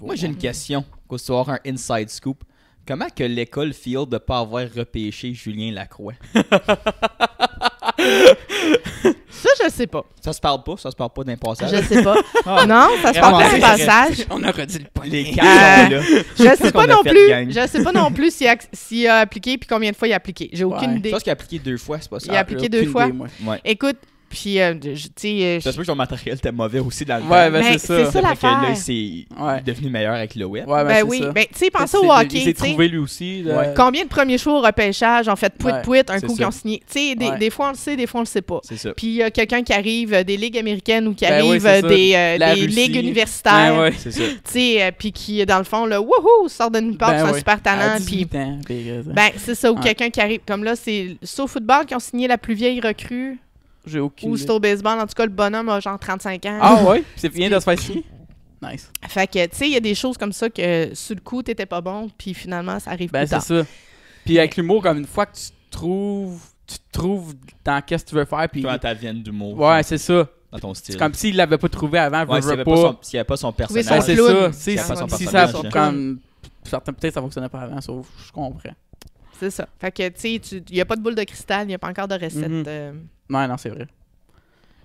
Moi, j'ai une question, que tu avoir un inside scoop. Comment que l'école feel de pas avoir repêché Julien Lacroix? ça, je sais pas. Ça se parle pas, ça se parle pas d'un passage. Je sais pas. Ah, non, ça se parle pas d'un passage. On a redit le point. Les cas, euh, Je sais pas non plus. Je sais pas non plus s'il a, appliqué puis combien de fois il a appliqué. J'ai aucune idée. Je pense qu'il a appliqué deux fois, c'est pas ça. Il a appliqué deux fois. Écoute, puis, euh, tu sais. Euh, que ton matériel était mauvais aussi dans le Ouais, ben, ben, c'est ça. C'est Là, il devenu meilleur avec le web. Ouais, ben, ben oui. Ben, tu sais, pensez au hockey. Il s'est trouvé lui aussi. Combien de premiers choix au repêchage en fait pouit pouit un coup qui ont signé? Tu sais, des, des, fois on le sait, des fois on le sait pas. C'est ça. Puis, il y a quelqu'un qui arrive euh, des ligues américaines ou qui ben arrive euh, des, des ligues universitaires. Tu sais, puis qui, dans le fond, là, wouhou, sort de nulle part, c'est un super talent. Ben, c'est ça. Ou quelqu'un qui arrive. Comme là, c'est au football qui ont signé la plus vieille recrue. Ou c'est au baseball. En tout cas, le bonhomme a genre 35 ans. Ah ouais? C'est bien de se faire si Nice. Fait que, tu sais, il y a des choses comme ça que sur le coup, t'étais pas bon, puis finalement, ça arrive ben, plus Ben, c'est ça. Puis avec l'humour, comme une fois que tu te trouves, tu trouves dans qu'est-ce que tu veux faire, puis. Toi, ta vienne d'humour. Ouais, c'est ça. Dans ton style. c'est Comme s'il l'avait pas trouvé avant, ouais, s'il pas. S'il n'y avait pas son personnage. Ben, c'est ça. Si ça, comme. Peut-être ça fonctionnait pas avant, sauf je comprends. C'est ça. Fait que, tu sais, il n'y a pas de boule de cristal, il n'y a pas encore de recette. non mhm. euh. non, c'est vrai.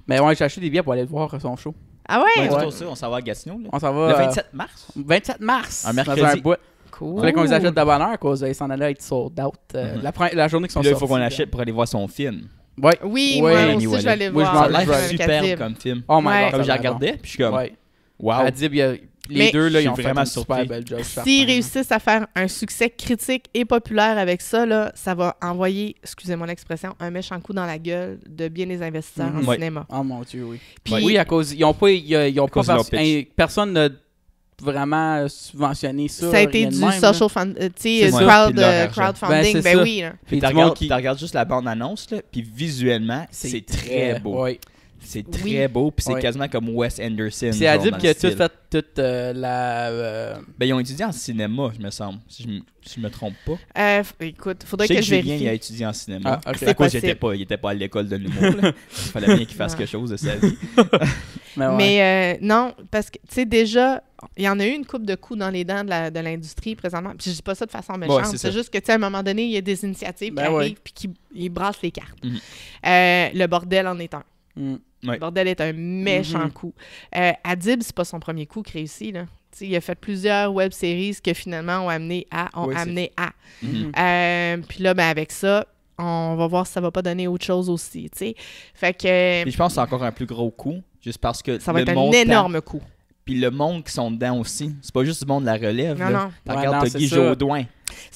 Mais ouais, j'ai acheté des billets pour aller le voir euh, son show. Ah ouais? on s'en va à Gatineau. On s'en va. Le 27 euh, mars. 27 mars. Un mercredi. Dans un bout. Cool. fallait qu'on les achète de bonne heure, cause ils s'en allaient être sold out. Mhm. la, journée qu'ils sont là, sortis. Il faut qu'on achète pour aller voir son film. Ouais. Oui, oui, moi aussi, je vais aller voir. ça comme film. Oh my god. Comme j'ai regardé, puis je suis comme. Ouais. Wow. Adib, il y a les deux, là, ils ont vraiment super belle job. S'ils réussissent à faire un succès critique et populaire avec ça, là, ça va envoyer, excusez moi l'expression, un méchant coup dans la gueule de bien des investisseurs mhm. en cinéma. Oh mon Dieu, oui. Puis, oui, à cause. Ils ont pas. Ils euh, pas personne n'a vraiment subventionné ça. Ça a été du social euh, crowd, euh, crowdfunding. Ben, ben oui. Puis tu regardes, regardes juste la bande-annonce, puis visuellement, c'est très beau. Oui. C'est très beau, puis c'est quasiment comme Wes Anderson. C'est Adib qui a tout fait toute euh, la. Euh, ben, ils ont étudié en cinéma, je me semble, si je, me trompe pas. Euh, écoute, faudrait je sais que, je vérifie. Julien, il a étudié en cinéma. c'est ah, okay. À pas, il était pas à l'école de l'humour. il fallait bien qu'il fasse quelque chose de sa vie. Mais, euh, non, parce que, tu sais, déjà, il y en a eu une coupe de coups dans les dents de l'industrie présentement. Puis je dis pas ça de façon méchante. c'est juste que, tu sais, à un moment donné, il y a des initiatives qui ben arrivent, puis qui brassent les cartes. Mhm. le bordel en est Mm. Bordel est un méchant mm-hmm. coup. Euh, Adib, c'est pas son premier coup qui réussit, là. il a fait plusieurs web-séries que finalement ont amené à. Ont à. Mm-hmm. Euh, puis là, ben, avec ça, on va voir si ça va pas donner autre chose aussi. Fait que. Puis je pense que c'est encore un plus gros coup, juste parce que. Ça va être un énorme coup. Puis le monde qui sont dedans aussi. C'est pas juste le monde de la relève. Non, là. non. Regarde, t'as Guy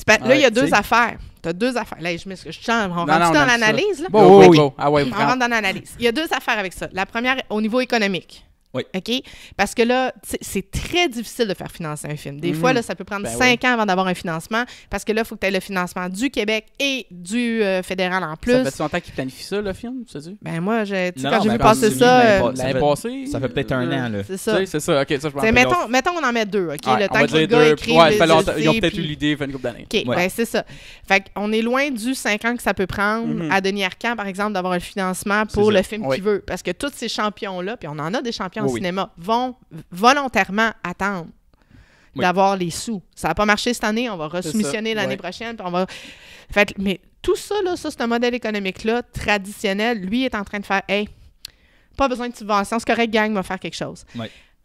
là, ah, il y a deux affaires. Tu as deux affaires. Là, je, mets ce que je change. On rentre dans l'analyse. Bon, oui, oui. Ah, on rentre dans l'analyse. Il y a deux affaires avec ça. La première, au niveau économique. Oui. OK? Parce que là, c'est très difficile de faire financer un film. Des fois, mhm. là, ça peut prendre ben cinq ans avant d'avoir un financement parce que là, il faut que tu aies le financement du Québec et du euh, fédéral en plus. Ça fait longtemps qu'ils planifient ça, le film, tu sais Ben moi, j'ai quand j'ai vu ben, passer ça. Euh, ça, Ça fait, peut-être un euh, an, là. C'est ça. C'est ça, OK, ça, je mettons, mettons, on en met deux, OK? le temps que le gars ils ont peut-être eu l'idée, fait une couple d'années. OK, ben c'est ça. Fait qu'on est loin du cinq ans que ça peut prendre mhm. à Denis Arcand, par exemple, d'avoir un financement pour le film qu'il veut. Parce que tous ces champions-là, puis on en a des champions en cinéma vont volontairement attendre d'avoir les sous. Ça n'a pas marché cette année, on va resoumissionner l'année prochaine, on va... Fait, mais tout ça, là, ça, ce modèle économique-là, traditionnel, lui est en train de faire « Hey, pas besoin de subvention, ce correct, gang, va faire quelque chose.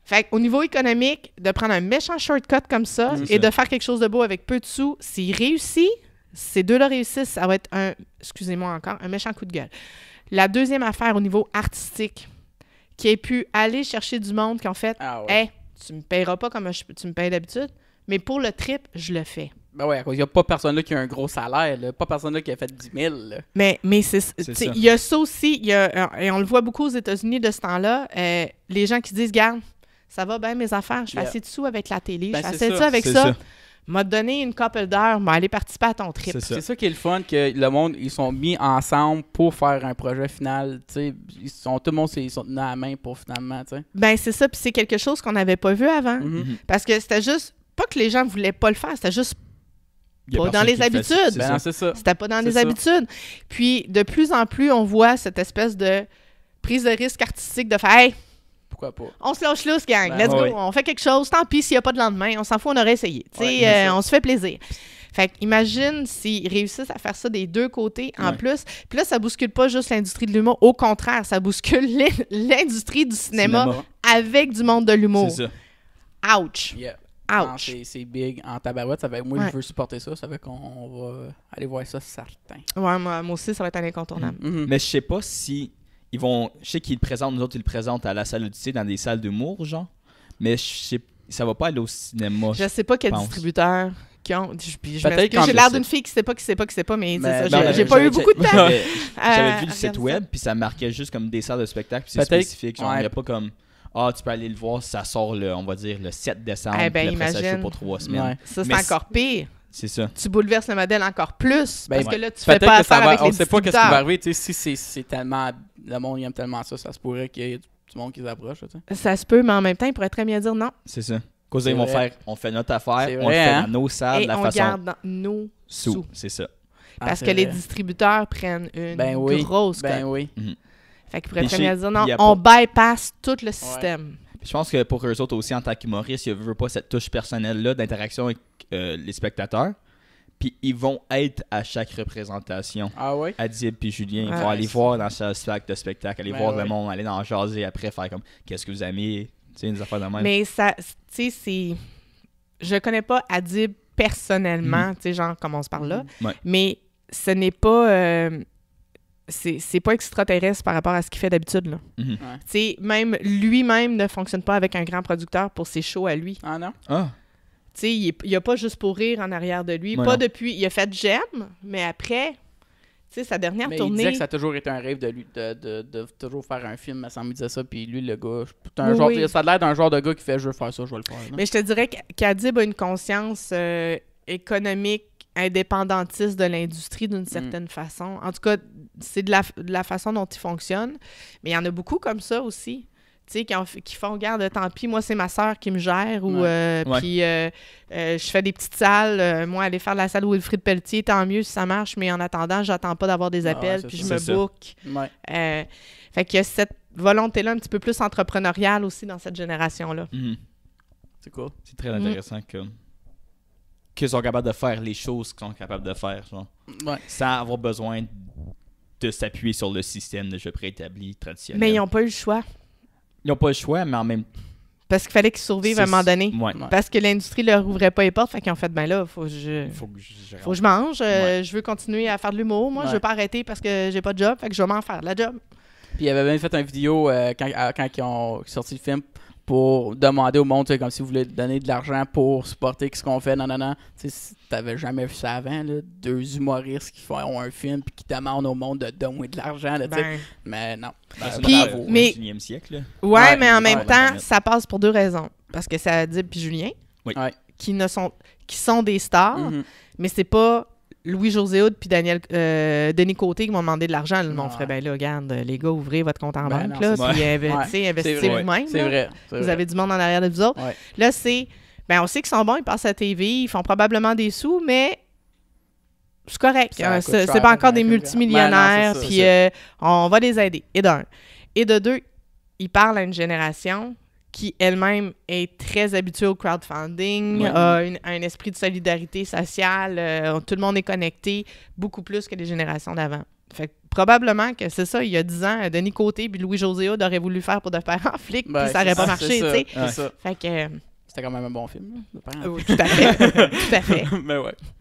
Fait au niveau économique, de prendre un méchant shortcut comme ça et de faire quelque chose de beau avec peu de sous, s'il réussit, ces deux-là réussissent, ça va être un, excusez-moi encore, un méchant coup de gueule. La deuxième affaire au niveau artistique, qui ait pu aller chercher du monde qu'en fait, ah hey, tu me payeras pas comme tu me payes d'habitude, mais pour le trip, je le fais. Ben ouais, il n'y a pas personne là qui a un gros salaire, pas personne là qui a fait 10 000. Mais, mais c'est Il y a ça aussi, euh, et on le voit beaucoup aux États-Unis de ce temps-là, euh, les gens qui disent, garde, ça va bien mes affaires, je fais assez de sous avec la télé, ben, je fais assez de ça avec ça m'a donné une couple d'heures, m'a allé participer à ton trip. C'est ça. qui est le fun, que le monde, ils sont mis ensemble pour faire un projet final. Ils sont, tout le monde, ils sont tenus à la main pour finalement. sais. Ben, c'est ça. Puis c'est quelque chose qu'on n'avait pas vu avant. Mm-hmm. Mm-hmm. Parce que c'était juste, pas que les gens voulaient pas le faire, c'était juste pas dans les habitudes. Ben c'était pas dans les habitudes. Puis de plus en plus, on voit cette espèce de prise de risque artistique de faire pourquoi pas? On se lâche lousse, gang. Ben Let's go. On fait quelque chose. Tant pis s'il n'y a pas de lendemain. On s'en fout, on aurait essayé. Euh, on se fait plaisir. Fait imagine s'ils réussissent à faire ça des deux côtés en plus. Puis là, ça bouscule pas juste l'industrie de l'humour. Au contraire, ça bouscule l'industrie du cinéma, avec du monde de l'humour. C'est ça. Ouch. Ouch. C'est big en tabarouette. Ça moi, je veux supporter ça. Ça fait qu'on va aller voir ça certain. Ouais, moi, aussi, ça va être un incontournable. Mm-hmm. Mais je sais pas si ils vont. Je sais qu'ils le présentent, nous autres, ils le présentent à la salle Odyssée dans des salles d'humour, genre. Mais je sais ça va pas aller au cinéma. Je, je sais pas quel pense. distributeur. J'ai l'air d'une fille qui sait pas, qui sait pas, qui sait pas, mais, j'ai pas eu beaucoup de temps. J'avais vu le euh, site web, puis ça marquait juste comme des salles de spectacle, puis c'est spécifique. Je ne y a pas comme ah, tu peux aller le voir, ça sort, le, on va dire, le 7 décembre, eh ben, puis après imagine. trois semaines. Ça, c'est encore pire. Tu bouleverses le modèle encore plus. Ben, parce que là, tu fais pas affaire va... avec On les sait pas ce qui va arriver. Tu sais, si c'est tellement. Le monde aime tellement ça, ça se pourrait qu'il y ait du monde qui s'approche. Ça se peut, mais en même temps, ils pourraient très bien dire non. C'est ça. Cause ils vont faire, on fait notre affaire, on fait hein? dans nos salles, Et la on façon. Garde dans nos sous. C'est ça. Parce ah, que les distributeurs prennent une ben oui, grosse. Ben oui. Mhm. Fait qu'ils pourraient très bien dire non, on bypass tout le système je pense que pour eux autres aussi, en tant qu'humoristes, ils ne veulent pas cette touche personnelle-là d'interaction avec euh, les spectateurs. Puis ils vont être à chaque représentation. Ah oui? Adib puis Julien, ils vont aller voir dans ce sac de spectacle, aller ben voir le monde, aller dans et après, faire comme qu'est-ce que vous aimez, tu sais, des affaires de même. Mais ça, tu sais, c'est. Je connais pas Adib personnellement, mm. tu sais, genre, comme on se parle là. Mais ce n'est pas. Euh, c'est pas extraterrestre par rapport à ce qu'il fait d'habitude. là. Mhm. Même lui-même ne fonctionne pas avec un grand producteur pour ses shows à lui. Ah non? Ah. il n'y a pas juste pour rire en arrière de lui. pas depuis. Il a fait J'aime, mais après, sa dernière tournée. Il disait que ça a toujours été un rêve de lui de, toujours faire un film, ça me disait ça. Puis lui, le gars, ça a l'air d'un genre de gars qui fait je veux faire ça, je veux le faire. Mais je te dirais qu'Adib a une conscience euh, économique indépendantiste de l'industrie d'une mm. certaine façon. En tout cas, c'est de la, façon dont ils fonctionnent. Mais il y en a beaucoup comme ça aussi. Tu sais, qui, font garde, tant pis, moi, c'est ma sœur qui me gère, ou euh, puis euh, euh, je fais des petites salles, moi, aller faire de la salle Wilfrid Pelletier, tant mieux si ça marche, mais en attendant, j'attends pas d'avoir des ah appels, puis je me book. fait qu'il y a cette volonté-là un petit peu plus entrepreneuriale aussi dans cette génération-là. Mm-hmm. C'est cool. C'est très mm. intéressant que qu'ils sont capables de faire les choses qu'ils sont capables de faire, genre. Sans avoir besoin de s'appuyer sur le système de jeu préétabli traditionnel. Mais ils n'ont pas eu le choix. Ils n'ont pas eu le choix, mais en même temps. Parce qu'il fallait qu'ils survivent à un moment donné. Parce que l'industrie ne leur ouvrait pas les portes. Fait qu'ils ont fait, ben là, faut je, faut que je... mange. Euh, je veux continuer à faire de l'humour. Moi, je ne veux pas arrêter parce que j'ai pas de job. Fait que je vais m'en faire la job. Puis ils avait même fait une vidéo euh, quand, quand, ils ont sorti le film pour demander au monde, comme si vous voulez donner de l'argent pour supporter ce qu'on fait. Non, non, non. Tu n'avais jamais vu ça avant, là, deux humoristes qui font un film puis qui demandent au monde de donner de l'argent. Ben. Mais non. Ben, ben, c'est mais... e siècle. Ouais, mais en même temps, ça passe pour deux raisons. Parce que ça dit puis Julien qui, ne sont, qui sont des stars, mm-hmm. mais c'est pas Louis-José puis Daniel, euh, Denis Côté qui m'ont demandé de l'argent. Ils m'ont fait, ben là, regarde, euh, les gars, ouvrez votre compte en ben banque, là, puis euh, investissez vous-même. C'est vrai. Vous avez du monde en arrière de vous autres. Là, c'est, ben on sait qu'ils sont bons, ils passent à la TV, ils font probablement des sous, mais c'est correct. c'est pas encore des multimillionnaires, ben puis on va les aider. Et d'un. Et de deux, ils parlent à une génération qui elle-même est très habituée au crowdfunding, a un esprit de solidarité sociale, euh, tout le monde est connecté, beaucoup plus que les générations d'avant. Fait que probablement que c'est ça, il y a 10 ans, Denis Côté puis Louis José aurait auraient voulu faire pour de faire un flic, ben, puis ça n'aurait pas marché, tu sais. Fait que. Euh, C'était quand même un bon film, de tout à fait. tout à fait. Mais ben ouais.